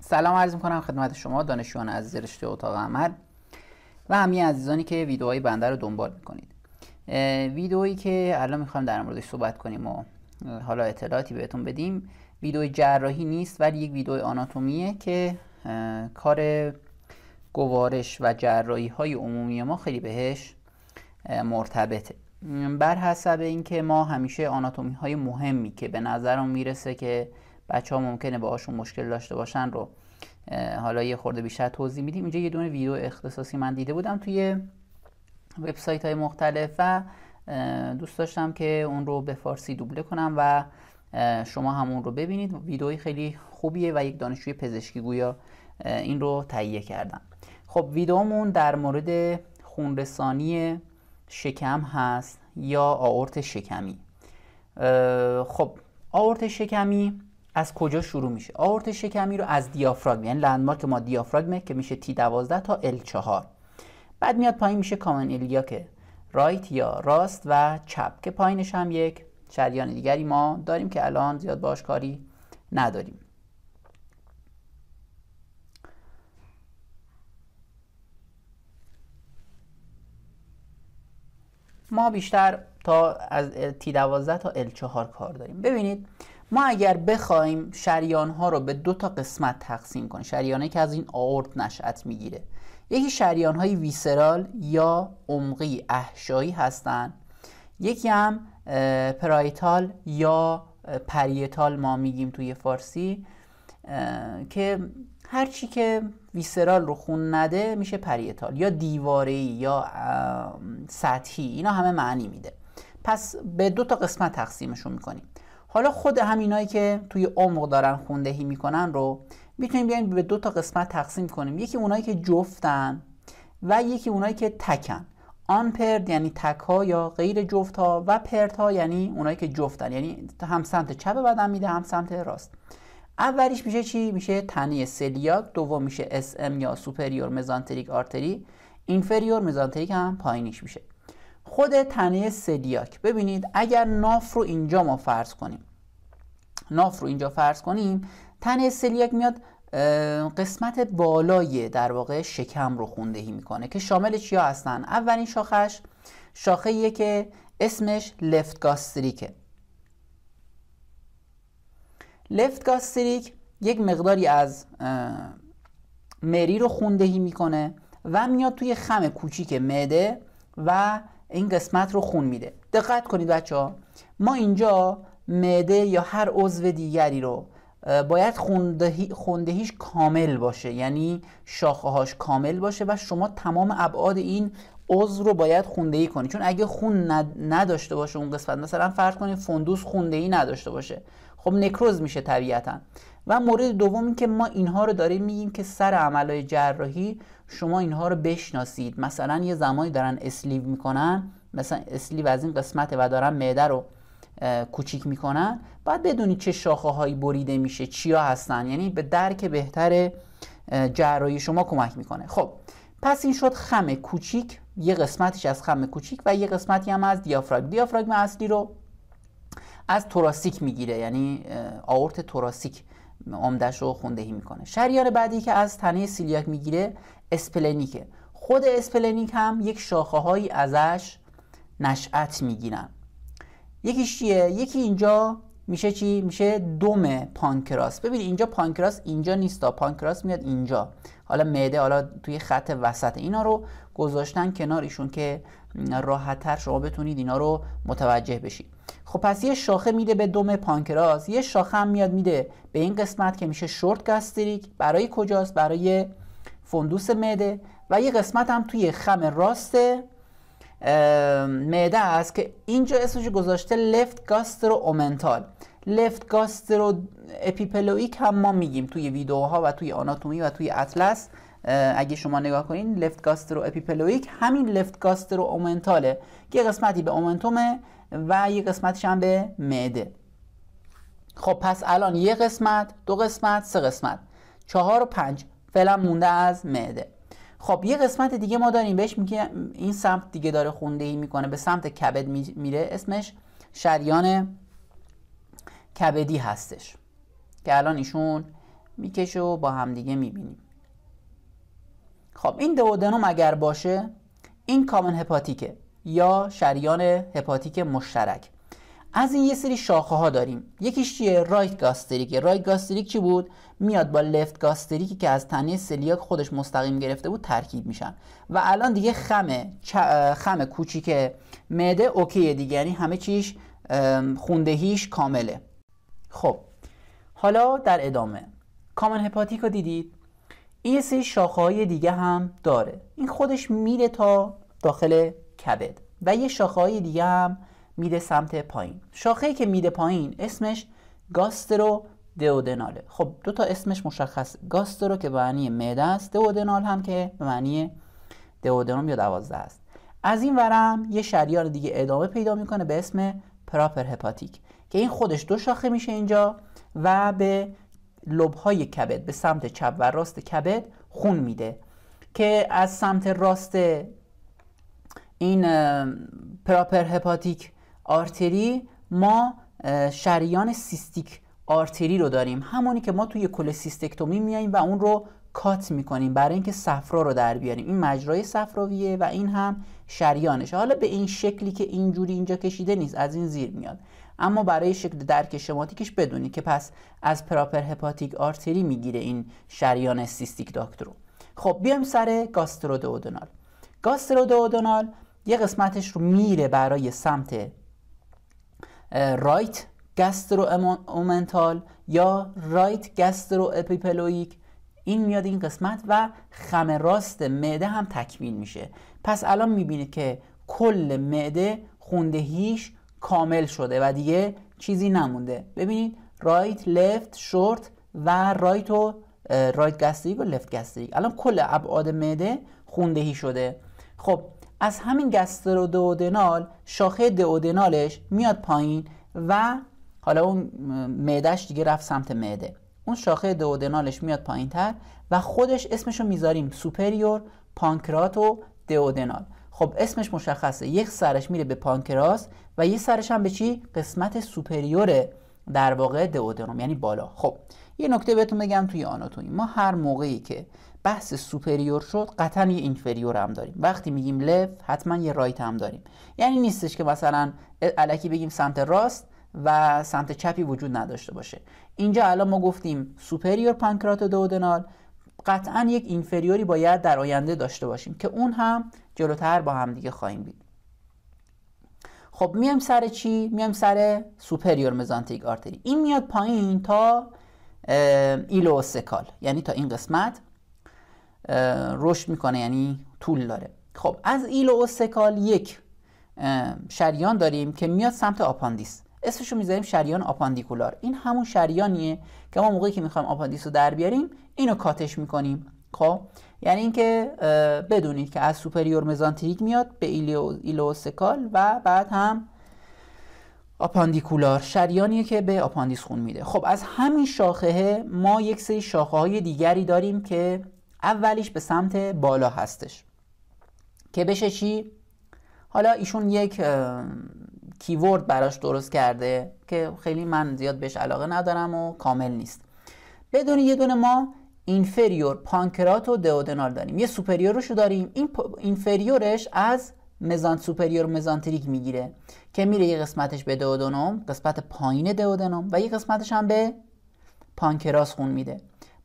سلام عرض میکنم خدمت شما دانشجویان عزیز رشته اتاق عمل و همین عزیزانی که ویدیوهای بنده رو دنبال میکنید ویدئویی که الان میخوایم در موردش صحبت کنیم و حالا اطلاعاتی بهتون بدیم ویدئوی جراحی نیست ولی یک ویدئوی آناتومیه که کار گوارش و جراحی های عمومی ما خیلی بهش مرتبطه بر حسب اینکه ما همیشه آناتومی های مهمی که به نظرم میرسه که بچه ها ممکنه باهاشون مشکل داشته باشن رو حالا یه خورده بیشتر توضیح میدیم اینجا یه دونه ویدیو اختصاصی من دیده بودم توی وبسایت های مختلف و دوست داشتم که اون رو به فارسی دوبله کنم و شما همون رو ببینید ویدئوی خیلی خوبیه و یک دانشجوی پزشکی گویا این رو تهیه کردم خب ویدئومون در مورد خونرسانی شکم هست یا آورت شکمی خب آورت شکمی از کجا شروع میشه آورت شکمی رو از دیافراگم یعنی لندمارک ما دیافراگمه که میشه تی 12 تا ال 4 بعد میاد پایین میشه کامن که رایت یا راست و چپ که پایینش هم یک شریان دیگری ما داریم که الان زیاد باش کاری نداریم ما بیشتر تا از تی 12 تا ال 4 کار داریم ببینید ما اگر بخوایم شریان ها رو به دو تا قسمت تقسیم کنیم شریانه که از این آورت نشأت میگیره یکی شریان های ویسرال یا عمقی احشایی هستند یکی هم پرایتال یا پریتال ما میگیم توی فارسی که هر چی که ویسرال رو خون نده میشه پریتال یا دیواره یا سطحی اینا همه معنی میده پس به دو تا قسمت تقسیمشون میکنیم حالا خود همینایی که توی عمق دارن خوندهی میکنن رو میتونیم بیایم به دو تا قسمت تقسیم کنیم یکی اونایی که جفتن و یکی اونایی که تکن آن پرد یعنی تک ها یا غیر جفت ها و پرت ها یعنی اونایی که جفتن یعنی هم سمت چپ بدن میده هم سمت راست اولیش میشه چی میشه تنه سلیاک دوم میشه SM یا سوپریور مزانتریک آرتری اینفریور مزانتریک هم پایینیش میشه خود تنه سلیاک ببینید اگر ناف رو اینجا ما فرض کنیم ناف رو اینجا فرض کنیم تنه سلیاک میاد قسمت بالای در واقع شکم رو خوندهی میکنه که شامل چیا هستن اولین شاخش شاخه که اسمش لفت گاستریکه لفت گاستریک یک مقداری از مری رو خوندهی میکنه و میاد توی خم کوچیک مده و این قسمت رو خون میده دقت کنید بچه ها ما اینجا معده یا هر عضو دیگری رو باید خوندهی، خوندهیش کامل باشه یعنی شاخه هاش کامل باشه و شما تمام ابعاد این عضو رو باید خوندهی کنید چون اگه خون نداشته باشه اون قسمت مثلا فرض کنید فندوس خوندهی نداشته باشه خب نکروز میشه طبیعتا و مورد دوم که ما اینها رو داریم میگیم که سر عملهای جراحی شما اینها رو بشناسید مثلا یه زمانی دارن اسلیو میکنن مثلا اسلیو از این قسمت و دارن معده رو کوچیک میکنن بعد بدونید چه شاخه هایی بریده میشه چیا هستن یعنی به درک بهتر جراحی شما کمک میکنه خب پس این شد خم کوچیک یه قسمتش از خم کوچیک و یه قسمتی هم از دیافراگم دیافراگم اصلی رو از توراسیک میگیره یعنی آورت توراسیک عمدش رو خوندهی میکنه شریان بعدی که از تنه سیلیاک میگیره اسپلنیکه خود اسپلنیک هم یک شاخه ازش نشأت میگیرن یکیش چیه؟ یکی اینجا میشه چی؟ میشه دم پانکراس ببین اینجا پانکراس اینجا نیستا پانکراس میاد اینجا حالا معده حالا توی خط وسط اینا رو گذاشتن کنار ایشون که راحتتر شما بتونید اینا رو متوجه بشید خب پس یه شاخه میده به دم پانکراس یه شاخه هم میاد میده به این قسمت که میشه شورت گاستریک برای کجاست برای فندوس معده و یه قسمت هم توی خم راست معده است که اینجا اسمش گذاشته لفت گاسترو اومنتال لفت گاسترو اپیپلویک هم ما میگیم توی ویدیوها و توی آناتومی و توی اطلس اگه شما نگاه کنین لفت گاسترو اپیپلویک همین لفت گاسترو اومنتاله یه قسمتی به اومنتومه و یه قسمتش هم به معده خب پس الان یه قسمت دو قسمت سه قسمت چهار و پنج فعلا مونده از معده خب یه قسمت دیگه ما داریم بهش میگه این سمت دیگه داره خونده ای میکنه به سمت کبد میره اسمش شریان کبدی هستش که الان ایشون میکشه و با همدیگه میبینیم خب این دودنوم اگر باشه این کامن هپاتیکه یا شریان هپاتیک مشترک از این یه سری شاخه ها داریم یکیش چیه رایت گاستریک رایت گاستریک چی بود میاد با لفت گاستریکی که از تنه سلیاک خودش مستقیم گرفته بود ترکیب میشن و الان دیگه خم خمه کوچیک معده اوکی دیگه یعنی همه چیش خوندهیش کامله خب حالا در ادامه کامن هپاتیک دیدید این یه سری شاخه دیگه هم داره این خودش میره تا داخل کبد و یه شاخه دیگه هم میده سمت پایین شاخه که میده پایین اسمش گاسترو دئودناله خب دو تا اسمش مشخص گاسترو که به معنی معده است دئودنال هم که به معنی دئودنوم یا دوازده است از این ورم یه شریان دیگه ادامه پیدا میکنه به اسم پراپر هپاتیک که این خودش دو شاخه میشه اینجا و به لبهای کبد به سمت چپ و راست کبد خون میده که از سمت راست این پراپر هپاتیک آرتری ما شریان سیستیک آرتری رو داریم همونی که ما توی کلسیستکتومی میاییم و اون رو کات میکنیم برای اینکه صفرا رو در بیاریم این مجرای صفراویه و این هم شریانش حالا به این شکلی که اینجوری اینجا کشیده نیست از این زیر میاد اما برای شکل درک شماتیکش بدونی که پس از پراپر هپاتیک آرتری میگیره این شریان سیستیک داکترو خب بیایم سر گاسترودئودونال گاسترودئودونال یه قسمتش رو میره برای سمت رایت گسترو اومنتال یا رایت گسترو اپیپلویک این میاد این قسمت و خم راست معده هم تکمیل میشه پس الان میبینید که کل معده خوندهیش کامل شده و دیگه چیزی نمونده ببینید رایت لفت شورت و رایت و رایت گستریک و لفت گستریک الان کل ابعاد معده خوندهی شده خب از همین دودنال شاخه دودنالش میاد پایین و حالا اون معدهش دیگه رفت سمت معده اون شاخه دودنالش میاد پایین تر و خودش اسمشو میذاریم سوپریور پانکراتو دودنال خب اسمش مشخصه یک سرش میره به پانکراس و یه سرش هم به چی قسمت سوپریور در واقع دودنال یعنی بالا خب یه نکته بهتون بگم توی آناتومی ما هر موقعی که بحث سوپریور شد قطعا یه اینفریور هم داریم وقتی میگیم لف حتما یه رایت هم داریم یعنی نیستش که مثلا الکی بگیم سمت راست و سمت چپی وجود نداشته باشه اینجا الان ما گفتیم سوپریور پانکراتو دودنال قطعا یک اینفریوری باید در آینده داشته باشیم که اون هم جلوتر با هم دیگه خواهیم دید خب میام سر چی میام سر سوپریور مزانتیک آرتری این میاد پایین تا ایلوسکال یعنی تا این قسمت رشد میکنه یعنی طول داره خب از ایلوسکال یک شریان داریم که میاد سمت آپاندیس اسمشو میذاریم شریان آپاندیکولار این همون شریانیه که ما موقعی که میخوایم آپاندیس رو در بیاریم اینو کاتش میکنیم خب یعنی اینکه بدونید که از سوپریور مزانتریک میاد به ایلو ایلوسکال و بعد هم آپاندیکولار شریانیه که به آپاندیس خون میده خب از همین شاخه ما یک سری شاخه های دیگری داریم که اولیش به سمت بالا هستش که بشه چی حالا ایشون یک کیورد براش درست کرده که خیلی من زیاد بهش علاقه ندارم و کامل نیست بدون یه دونه ما اینفریور پانکرات و دئودنال داریم یه سوپریور رو داریم این اینفریورش از مزان سوپریور مزانتریک میگیره که میره یه قسمتش به دئودنوم قسمت پایین دئودنوم و یه قسمتش هم به پانکراس خون میده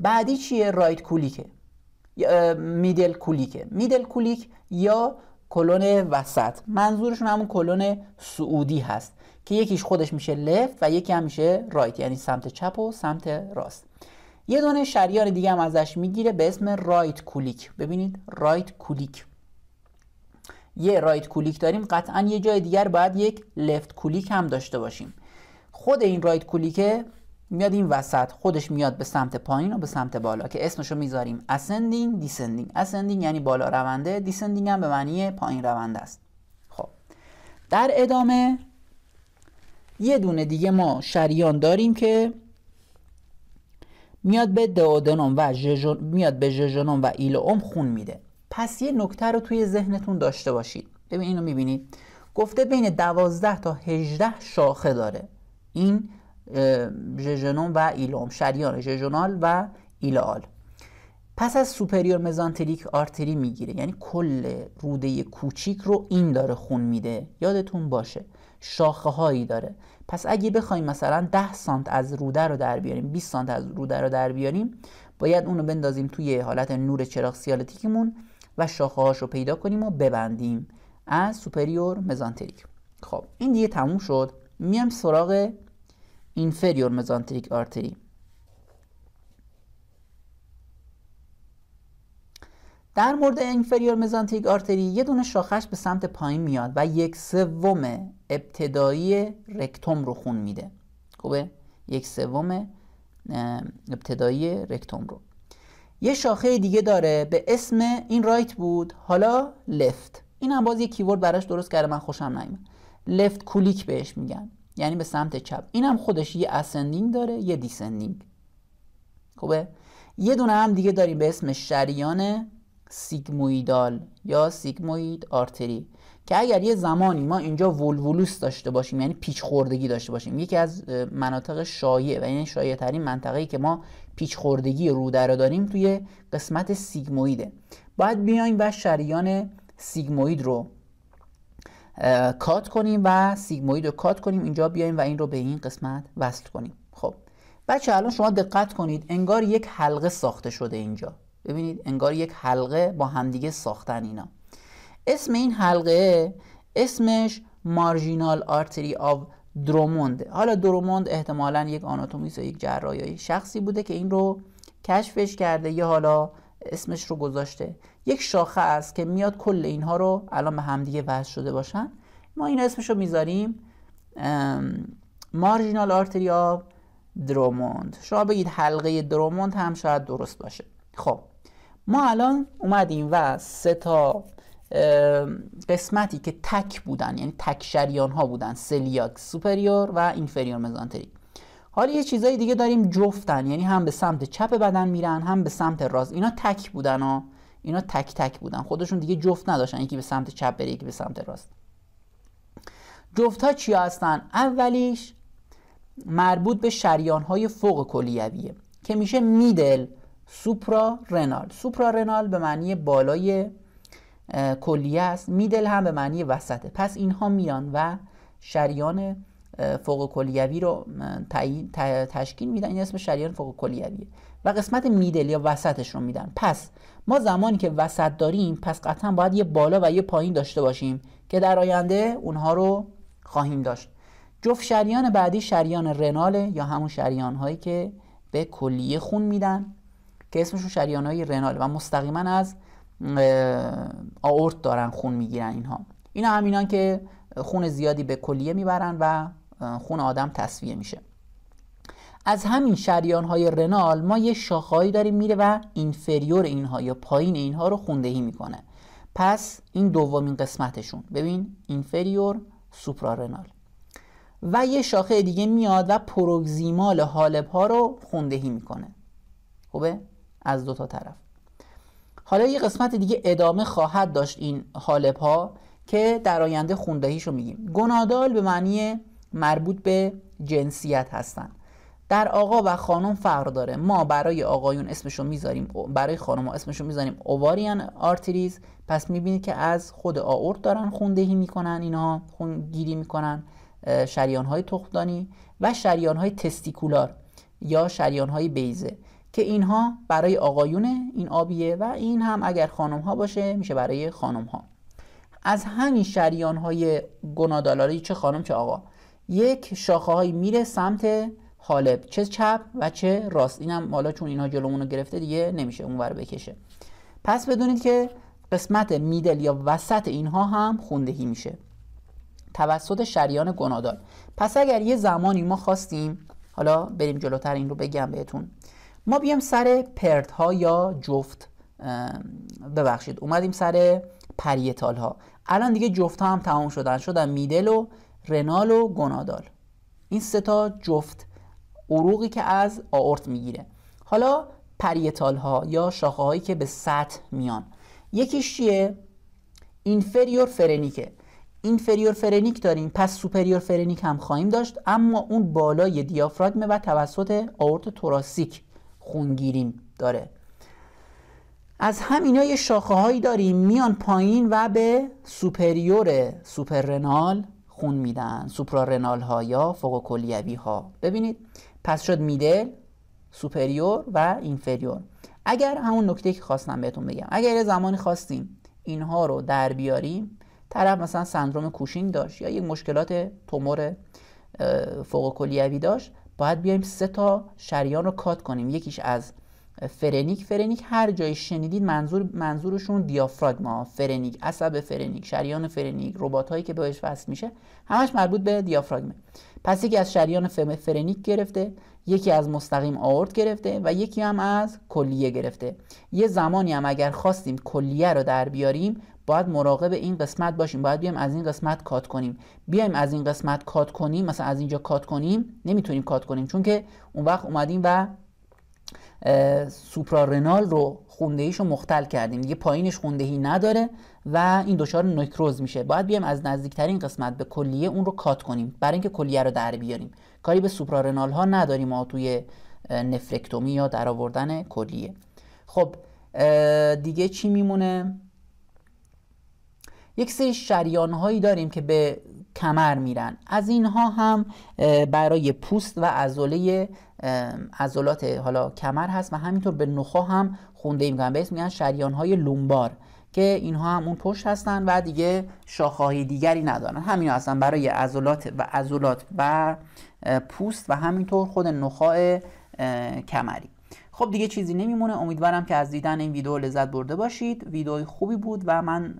بعدی چیه رایت کولیکه میدل کولیکه میدل کولیک یا کلون وسط منظورشون همون کلون سعودی هست که یکیش خودش میشه لفت و یکی هم میشه رایت یعنی سمت چپ و سمت راست یه دونه شریان دیگه هم ازش میگیره به اسم رایت کولیک ببینید رایت کولیک یه رایت کولیک داریم قطعا یه جای دیگر باید یک لفت کولیک هم داشته باشیم خود این رایت کولیکه میاد این وسط خودش میاد به سمت پایین و به سمت بالا که اسمشو میذاریم ascending descending ascending یعنی بالا رونده descending هم به معنی پایین رونده است خب در ادامه یه دونه دیگه ما شریان داریم که میاد به دادنوم و ججون... میاد به ژژونوم و ایلوم خون میده پس یه نکته رو توی ذهنتون داشته باشید ببین اینو میبینید گفته بین 12 تا 18 شاخه داره این ژژنوم و ایلوم شریان ژژونال و ایلال پس از سوپریور مزانتریک آرتری میگیره یعنی کل روده کوچیک رو این داره خون میده یادتون باشه شاخه هایی داره پس اگه بخوایم مثلا 10 سانت از روده رو در بیاریم 20 سانت از روده رو در بیاریم باید اونو بندازیم توی حالت نور چراغ سیالتیکمون و شاخه هاش رو پیدا کنیم و ببندیم از سوپریور مزانتریک خب این دیگه تموم شد میام سراغ inferior mesenteric artery. در مورد اینفریور مزانتیک آرتری یه دونه شاخش به سمت پایین میاد و یک سوم ابتدایی رکتوم رو خون میده خوبه یک سوم ابتدایی رکتوم رو یه شاخه دیگه داره به اسم این رایت بود حالا لفت این هم باز یه کیورد براش درست کرده من خوشم نمیاد لفت کولیک بهش میگن یعنی به سمت چپ این هم خودش یه اسندینگ داره یه دیسندینگ خوبه یه دونه هم دیگه داریم به اسم شریان سیگمویدال یا سیگموید آرتری که اگر یه زمانی ما اینجا ولولوس داشته باشیم یعنی پیچ خوردگی داشته باشیم یکی از مناطق شایع و یعنی شایع ترین منطقه‌ای که ما پیچ خوردگی رو در داریم توی قسمت سیگمویده باید بیایم و شریان سیگموید رو کات کنیم و سیگموید رو کات کنیم اینجا بیایم و این رو به این قسمت وصل کنیم خب بچه الان شما دقت کنید انگار یک حلقه ساخته شده اینجا ببینید انگار یک حلقه با همدیگه ساختن اینا اسم این حلقه اسمش مارژینال آرتری آف دروموند حالا دروموند احتمالا یک آناتومیست و یک جراح شخصی بوده که این رو کشفش کرده یا حالا اسمش رو گذاشته یک شاخه است که میاد کل اینها رو الان به همدیگه وصل شده باشن ما این اسمش رو میذاریم مارجینال آرتری آف دروموند شما بگید حلقه دروموند هم شاید درست باشه خب ما الان اومدیم و سه تا قسمتی که تک بودن یعنی تک شریان ها بودن سلیاک سوپریور و اینفریور مزانتریک حالا یه چیزای دیگه داریم جفتن یعنی هم به سمت چپ بدن میرن هم به سمت راست اینا تک بودن و اینا تک تک بودن خودشون دیگه جفت نداشتن یکی به سمت چپ بره یکی به سمت راست جفت ها چی هستن اولیش مربوط به شریان های فوق کلیویه که میشه میدل سوپرا رنال سوپرا رنال به معنی بالای کلیه است میدل هم به معنی وسطه پس اینها میان و شریان فوق کلیوی رو تشکیل میدن این اسم شریان فوق کلیویه و قسمت میدل یا وسطش رو میدن پس ما زمانی که وسط داریم پس قطعا باید یه بالا و یه پایین داشته باشیم که در آینده اونها رو خواهیم داشت جفت شریان بعدی شریان رناله یا همون شریان هایی که به کلیه خون میدن که اسمشون شریان های رناله و مستقیما از آورت دارن خون میگیرن اینها اینا همینان که خون زیادی به کلیه میبرن و خون آدم تصویه میشه از همین شریان های رنال ما یه شاخهایی داریم میره و اینفریور اینها یا پایین اینها رو خوندهی میکنه پس این دومین قسمتشون ببین اینفریور سوپرا رنال و یه شاخه دیگه میاد و پروگزیمال حالب ها رو خوندهی میکنه خوبه؟ از دو تا طرف حالا یه قسمت دیگه ادامه خواهد داشت این حالب ها که در آینده خوندهیش رو میگیم گنادال به معنی مربوط به جنسیت هستن در آقا و خانم فرق داره ما برای آقایون اسمشو میذاریم برای خانم ها اسمشو میذاریم اوواریان آرتریز پس میبینید که از خود آورت دارن خوندهی میکنن اینها خونگیری میکنن شریان های تخمدانی و شریان های تستیکولار یا شریان های بیزه که اینها برای آقایونه این آبیه و این هم اگر خانم ها باشه میشه برای خانم ها از همین شریان های گنادالاری چه خانم چه آقا یک شاخه هایی میره سمت حالب چه چپ و چه راست اینم حالا چون اینها جلومون رو گرفته دیگه نمیشه اونور بکشه پس بدونید که قسمت میدل یا وسط اینها هم خوندهی میشه توسط شریان گنادال پس اگر یه زمانی ما خواستیم حالا بریم جلوتر این رو بگم بهتون ما بیام سر پرت ها یا جفت ببخشید اومدیم سر پریتال ها الان دیگه جفت ها هم تمام شدن شدن میدل و رنال و گنادال این سه تا جفت عروقی که از آورت میگیره حالا پریتال ها یا شاخه هایی که به سطح میان یکیش چیه اینفریور فرنیکه اینفریور فرنیک داریم پس سوپریور فرنیک هم خواهیم داشت اما اون بالای دیافراگم و توسط آورت توراسیک خونگیریم داره از همینا یه شاخه هایی داریم میان پایین و به سوپریور سوپررنال خون میدن سوپرارنال ها یا فوق کلیوی ها ببینید پس شد میدل سوپریور و اینفریور اگر همون نکته که خواستم بهتون بگم اگر یه زمانی خواستیم اینها رو در بیاریم طرف مثلا سندروم کوشینگ داشت یا یک مشکلات تومور فوق کلیوی داشت باید بیایم سه تا شریان رو کات کنیم یکیش از فرنیک فرنیک هر جای شنیدید منظور منظورشون دیافراگما فرنیک عصب فرنیک شریان فرنیک ربات هایی که بهش وصل میشه همش مربوط به دیافراگمه پس یکی از شریان فرنیک گرفته یکی از مستقیم آورت گرفته و یکی هم از کلیه گرفته یه زمانی هم اگر خواستیم کلیه رو در بیاریم باید مراقب این قسمت باشیم باید بیایم از این قسمت کات کنیم بیایم از این قسمت کات کنیم مثلا از اینجا کات کنیم نمیتونیم کات کنیم چون که اون وقت اومدیم و سوپرارنال رو خوندهیش رو مختل کردیم یه پایینش خوندهی نداره و این دچار نوکروز میشه باید بیایم از نزدیکترین قسمت به کلیه اون رو کات کنیم برای اینکه کلیه رو در بیاریم کاری به سوپرارنال ها نداریم ما توی نفرکتومی یا در آوردن کلیه خب دیگه چی میمونه یک سری شریان هایی داریم که به کمر میرن از اینها هم برای پوست و عضله عضلات حالا کمر هست و همینطور به نخا هم خونده به اسم میگن شریان های لومبار که اینها هم اون پشت هستن و دیگه شاخه‌های دیگری ندارن همین هستن برای عضلات و عضلات و پوست و همینطور خود نخاع کمری خب دیگه چیزی نمیمونه امیدوارم که از دیدن این ویدیو لذت برده باشید ویدیو خوبی بود و من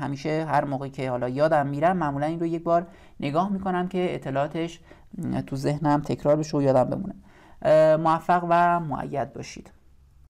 همیشه هر موقعی که حالا یادم میرم معمولا این رو یک بار نگاه میکنم که اطلاعاتش تو ذهنم تکرار بشه و یادم بمونه موفق و معید باشید